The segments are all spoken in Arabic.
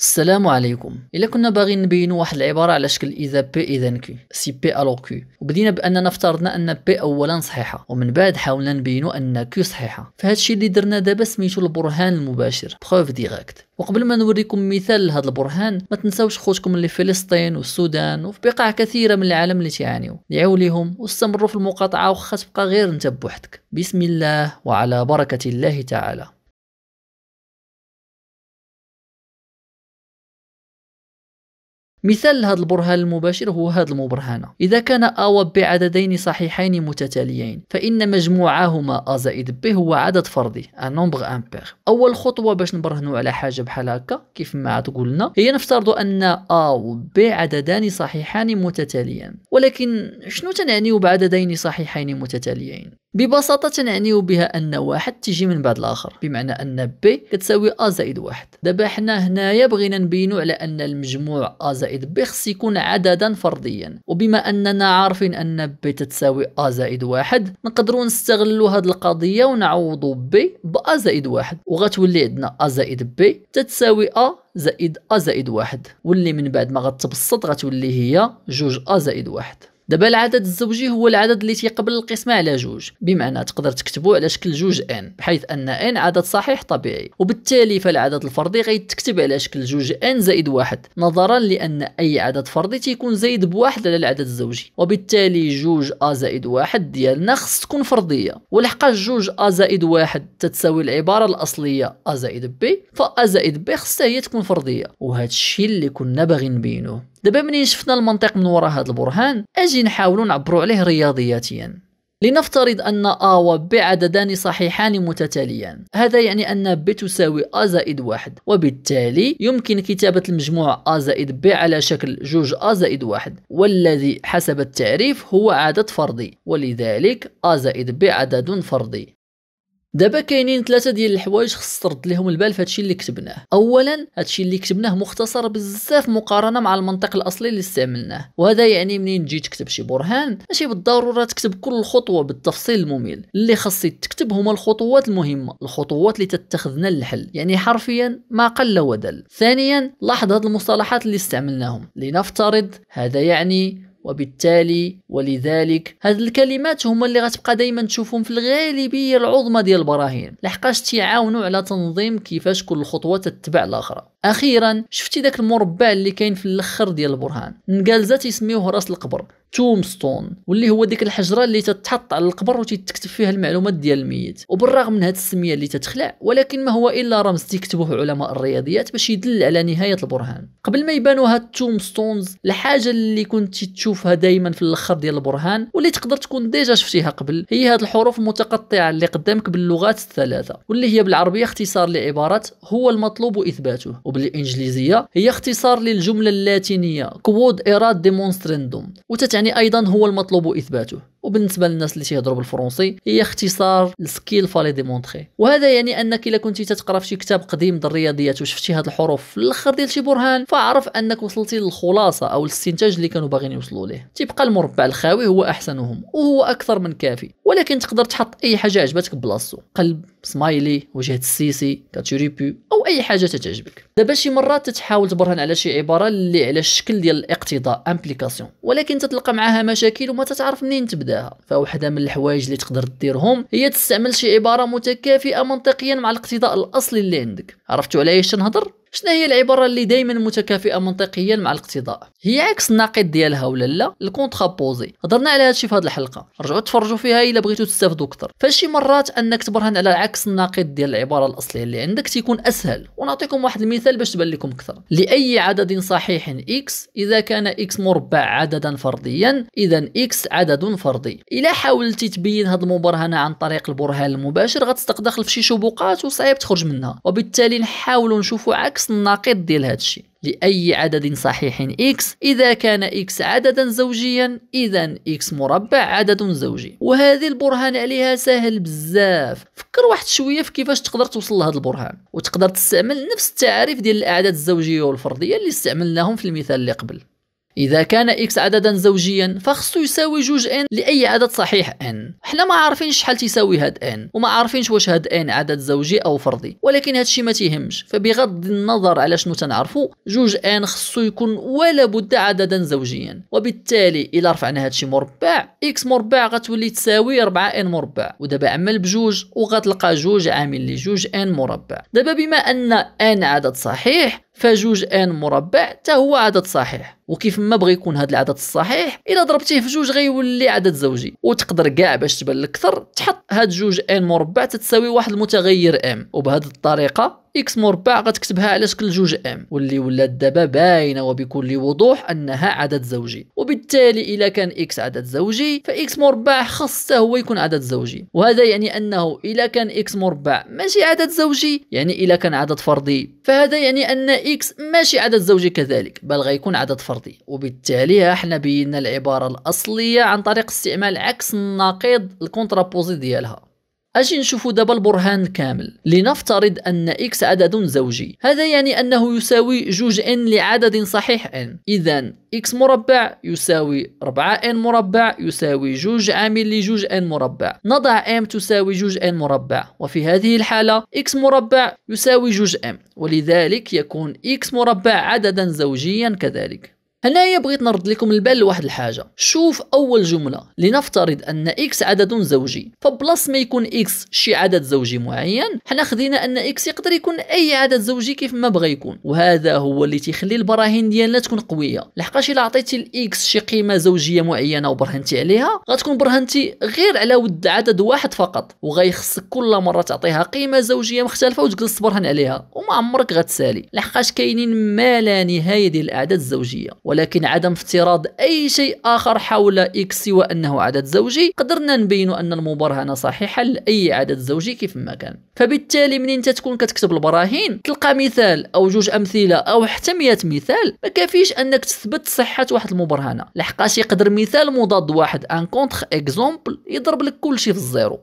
السلام عليكم الا كنا باغيين نبينوا واحد العباره على شكل اذا بي اذا كي سي بي الو كي وبدينا باننا افترضنا ان بي اولا صحيحه ومن بعد حاولنا نبينوا ان كي صحيحه فهذا الشيء اللي درنا دابا سميتو البرهان المباشر بروف ديريكت وقبل ما نوريكم مثال لهذا البرهان ما تنساوش خوتكم اللي في فلسطين والسودان وفي بقاع كثيره من العالم اللي تعانيو دعوا ليهم واستمروا في المقاطعه وخا تبقى غير انت بوحدك بسم الله وعلى بركه الله تعالى مثال لهذا البرهان المباشر هو هذا المبرهنة إذا كان أ أو بعددين صحيحين متتاليين فإن مجموعهما أ زائد ب هو عدد فردي ان نومبغ امبير أول خطوة باش نبرهنوا على حاجة بحال هكا كيف ما عاد قلنا هي نفترض أن أ و ب عددان صحيحان متتاليان ولكن شنو تنعنيو بعددين صحيحين متتاليين ببساطة تنعني بها أن واحد تيجي من بعد الآخر بمعنى أن ب كتساوي أ زائد واحد دابا حنا هنايا بغينا نبينو على أن المجموع أ زائد ب خص يكون عددا فرديا وبما أننا عارفين أن ب تتساوي أ زائد واحد نقدرو نستغلو هاد القضية ب ب بأ زائد واحد وغتولي عندنا أ زائد ب تتساوي أ زائد أ زائد واحد واللي من بعد ما غتبسط غتولي هي جوج أ زائد واحد دابا العدد الزوجي هو العدد اللي تيقبل القسمه على جوج بمعنى تقدر تكتبه على شكل جوج ان بحيث ان ان عدد صحيح طبيعي وبالتالي فالعدد الفردي غيتكتب على شكل جوج ان زائد واحد نظرا لان اي عدد فردي تيكون زايد بواحد على العدد الزوجي وبالتالي جوج ا زائد واحد ديالنا خص تكون فرديه ولحقاش جوج ا زائد واحد تتساوي العباره الاصليه ا زائد بي فا زائد بي خصها هي تكون فرديه وهذا الشيء اللي كنا باغي نبينوه دابا منين شفنا المنطق من وراء هذا البرهان اجي نحاولوا نعبروا عليه رياضياتيا لنفترض أن ا و ب عددان صحيحان متتاليان هذا يعني أن ب تساوي ا زائد واحد وبالتالي يمكن كتابة المجموع ا زائد ب على شكل جوج ا زائد واحد والذي حسب التعريف هو عدد فردي ولذلك ا زائد ب عدد فردي دابا كاينين ثلاثه ديال الحوايج خص ترد لهم البال في هادشي اللي كتبناه اولا هادشي اللي كتبناه مختصر بزاف مقارنه مع المنطق الاصلي اللي استعملناه وهذا يعني منين تجي تكتب شي برهان ماشي بالضروره تكتب كل خطوه بالتفصيل الممل اللي خص تكتب هما الخطوات المهمه الخطوات اللي تتخذنا للحل يعني حرفيا ما قل ودل ثانيا لاحظ هاد المصطلحات اللي استعملناهم لنفترض هذا يعني وبالتالي ولذلك هاد الكلمات هما اللي غتبقى دائما تشوفهم في الغالبيه العظمى ديال البراهين لحقاش تعاونوا على تنظيم كيفاش كل خطوه تتبع الاخرى اخيرا شفتي داك المربع اللي كاين في الاخر ديال البرهان نقالزه تيسميوه راس القبر تومستون واللي هو ديك الحجره اللي تتحط على القبر وتتكتب فيها المعلومات ديال الميت وبالرغم من هذه السميه اللي تتخلع ولكن ما هو الا رمز تيكتبوه علماء الرياضيات باش يدل على نهايه البرهان قبل ما يبانوا هاد تومستونز الحاجه اللي كنت تشوفها دائما في الاخر ديال البرهان واللي تقدر تكون ديجا شفتيها قبل هي هاد الحروف المتقطعه اللي قدامك باللغات الثلاثه واللي هي بالعربيه اختصار لعباره هو المطلوب اثباته وبالإنجليزية هي اختصار للجملة اللاتينية كوود إيراد ديمونستريندوم وتتعني أيضا هو المطلوب إثباته وبالنسبه للناس اللي تيهضروا بالفرنسي هي اختصار سكيل فالي ديمونتري وهذا يعني انك الا كنتي تتقرا في شي كتاب قديم ديال الرياضيات وشفتي هاد الحروف في الاخر ديال شي برهان فاعرف انك وصلتي للخلاصه او الاستنتاج اللي كانوا باغيين يوصلوا ليه تيبقى المربع الخاوي هو احسنهم وهو اكثر من كافي ولكن تقدر تحط اي حاجه عجبتك بلاصتو قلب سمايلي وجهه السيسي كاتوريبي او اي حاجه تتعجبك دابا شي مرات تتحاول تبرهن على شي عباره اللي على الشكل ديال الاقتضاء امبليكاسيون ولكن تتلقى معها مشاكل وما تتعرف منين تبدا وحدها فوحده من الحوايج اللي تقدر ديرهم هي تستعمل شي عباره متكافئه منطقيا مع الاقتضاء الاصلي اللي عندك عرفتوا علاش نهضر شنو هي العباره اللي دائما متكافئه منطقيا مع الاقتضاء هي عكس النقيض ديالها ولا لا الكونترابوزي هضرنا على هادشي في هاد الحلقه رجعوا تفرجوا فيها الا بغيتوا تستافدوا اكثر فشي مرات انك تبرهن على عكس النقيض ديال العباره الاصليه اللي عندك تيكون اسهل ونعطيكم واحد المثال باش تبان لكم اكثر لاي عدد صحيح اكس اذا كان اكس مربع عددا فرديا اذا اكس عدد فردي الا حاولتي تبين هاد المبرهنه عن طريق البرهان المباشر غتستقدخل في شي شبقات وصعيب تخرج منها وبالتالي نحاولوا نشوفوا عكس اكس الناقض ديال هادشي لأي عدد صحيح اكس إذا كان اكس عددا زوجيا إذا اكس مربع عدد زوجي وهذه البرهان عليها سهل بزاف فكر واحد شوية في كيفاش تقدر توصل لهذا البرهان وتقدر تستعمل نفس التعريف ديال الأعداد الزوجية والفردية اللي استعملناهم في المثال اللي قبل إذا كان إكس عددا زوجيا فخصو يساوي جوج إن لأي عدد صحيح إن حنا ما عارفين شحال تساوي هاد إن وما عارفينش واش هاد إن عدد زوجي أو فردي ولكن هادشي ما تيهمش فبغض النظر على شنو تنعرفو جوج إن خصو يكون ولا بد عددا زوجيا وبالتالي إلا رفعنا هادشي مربع إكس مربع غتولي تساوي 4 إن مربع ودابا عمل بجوج وغتلقى جوج عامل لجوج إن مربع دابا بما أن إن عدد صحيح فجوج ان مربع حتى هو عدد صحيح وكيف ما بغى يكون هذا العدد الصحيح الا ضربتيه في جوج غيولي عدد زوجي وتقدر كاع باش تبان لك اكثر تحط هاد جوج ان مربع تتساوي واحد المتغير ام وبهذه الطريقه اكس مربع غتكتبها على شكل جوج ام واللي ولات دابا باينه وبكل وضوح انها عدد زوجي وبالتالي اذا كان اكس عدد زوجي فاكس مربع خاصه هو يكون عدد زوجي وهذا يعني انه اذا كان اكس مربع ماشي عدد زوجي يعني اذا كان عدد فردي فهذا يعني ان اكس ماشي عدد زوجي كذلك بل غيكون عدد فردي وبالتالي ها احنا بينا العباره الاصليه عن طريق استعمال عكس النقيض الكونترابوزي ديالها اجي نشوفوا دابا البرهان كامل لنفترض ان اكس عدد زوجي هذا يعني انه يساوي جوج ان لعدد صحيح ان اذا اكس مربع يساوي 4 ان مربع يساوي جوج عامل لجوج ان مربع نضع ام تساوي جوج ان مربع وفي هذه الحالة اكس مربع يساوي جوج M ولذلك يكون اكس مربع عددا زوجيا كذلك هنايا بغيت نرد لكم البال لواحد الحاجه شوف اول جمله لنفترض ان اكس عدد زوجي فبلاص ما يكون اكس شي عدد زوجي معين حنا خدينا ان اكس يقدر يكون اي عدد زوجي كيف ما بغى يكون وهذا هو اللي تيخلي البراهين ديالنا تكون قويه لحقاش الا عطيتي X شي قيمه زوجيه معينه وبرهنتي عليها غتكون برهنتي غير على ود عدد واحد فقط وغيخصك كل مره تعطيها قيمه زوجيه مختلفه وتجلس تبرهن عليها وما عمرك غتسالي لحقاش كاينين ما لا نهايه ديال الاعداد الزوجيه ولكن عدم افتراض أي شيء آخر حول إكس سوى أنه عدد زوجي قدرنا نبين أن المبرهنة صحيحة لأي عدد زوجي كيف ما كان فبالتالي منين تكون كتكتب البراهين تلقى مثال أو جوج أمثلة أو حتى 100 مثال ما كافيش أنك تثبت صحة واحد المبرهنة لحقاش يقدر مثال مضاد واحد ان كونتخ اكزومبل يضرب لك كل شيء في الزيرو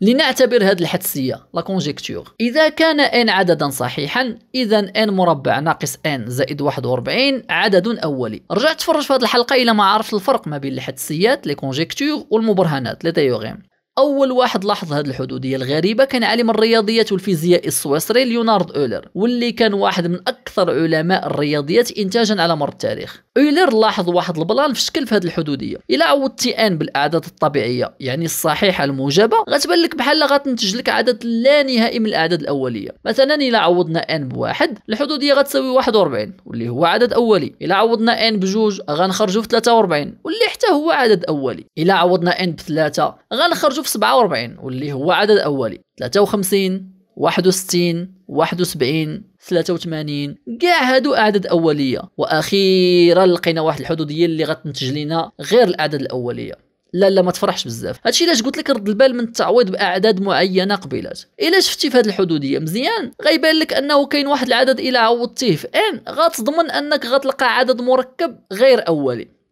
لنعتبر هذه الحدسية لا كونجيكتور إذا كان ان عددا صحيحا إذا ان مربع ناقص ان زائد 41 عدد أولي رجعت تفرج في هذه الحلقة إلى ما عرفت الفرق ما بين الحدسيات لي كونجيكتور والمبرهنات لي تيوغيم اول واحد لاحظ هذه الحدوديه الغريبه كان عالم الرياضيات والفيزياء السويسري ليونارد اولر واللي كان واحد من اكثر علماء الرياضيات انتاجا على مر التاريخ اولر لاحظ واحد البلان في شكل في هذه الحدوديه الا عوضتي ان بالاعداد الطبيعيه يعني الصحيحه الموجبه غتبان لك بحال غتنتج لك عدد لا نهائي من الاعداد الاوليه مثلا الا عوضنا ان بواحد الحدوديه غتساوي 41 واللي هو عدد اولي الا عوضنا ان بجوج غنخرجوا في 43 واللي حتى هو عدد اولي الا عوضنا ان بثلاثه غنخرجوا 47 واللي هو عدد أولي 53 61 71 83 كاع هادو اعداد اوليه واخيرا لقينا واحد الحدوديه اللي غتنتج لنا غير الاعداد الاوليه لا لا ما تفرحش بزاف هادشي علاش قلت لك رد البال من التعويض باعداد معينه قبيلات الا شفتي في هاد الحدوديه مزيان غيبان لك انه كاين واحد العدد الى عوضتيه في ان غتضمن انك غتلقى عدد مركب غير اولي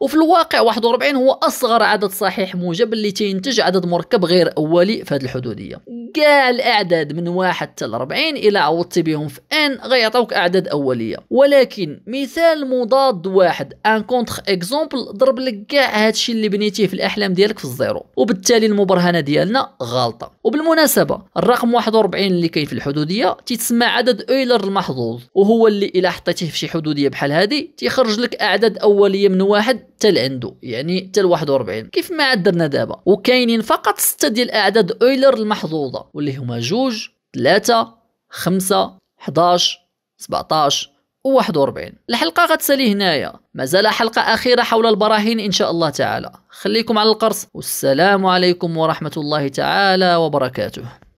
وفي الواقع 41 هو اصغر عدد صحيح موجب اللي تينتج عدد مركب غير اولي في هذه الحدوديه كاع الاعداد من 1 حتى 40 الى عوضتي بهم في ان غيعطوك اعداد اوليه ولكن مثال مضاد واحد ان كونتر اكزومبل ضرب لك كاع هادشي اللي بنيتيه في الاحلام ديالك في الزيرو وبالتالي المبرهنه ديالنا غلطه وبالمناسبه الرقم 41 اللي كاين في الحدوديه تيتسمى عدد اويلر المحظوظ وهو اللي الا حطيتيه في شي حدوديه بحال هذه تيخرج لك اعداد اوليه من واحد حتى لعندو يعني حتى ل 41 كيف ما درنا دابا وكاينين فقط سته ديال اعداد اويلر المحظوظه واللي هما جوج ثلاثه خمسه 11 17 و41 الحلقة غتسالي هنايا مازال حلقة أخيرة حول البراهين إن شاء الله تعالى خليكم على القرص والسلام عليكم ورحمة الله تعالى وبركاته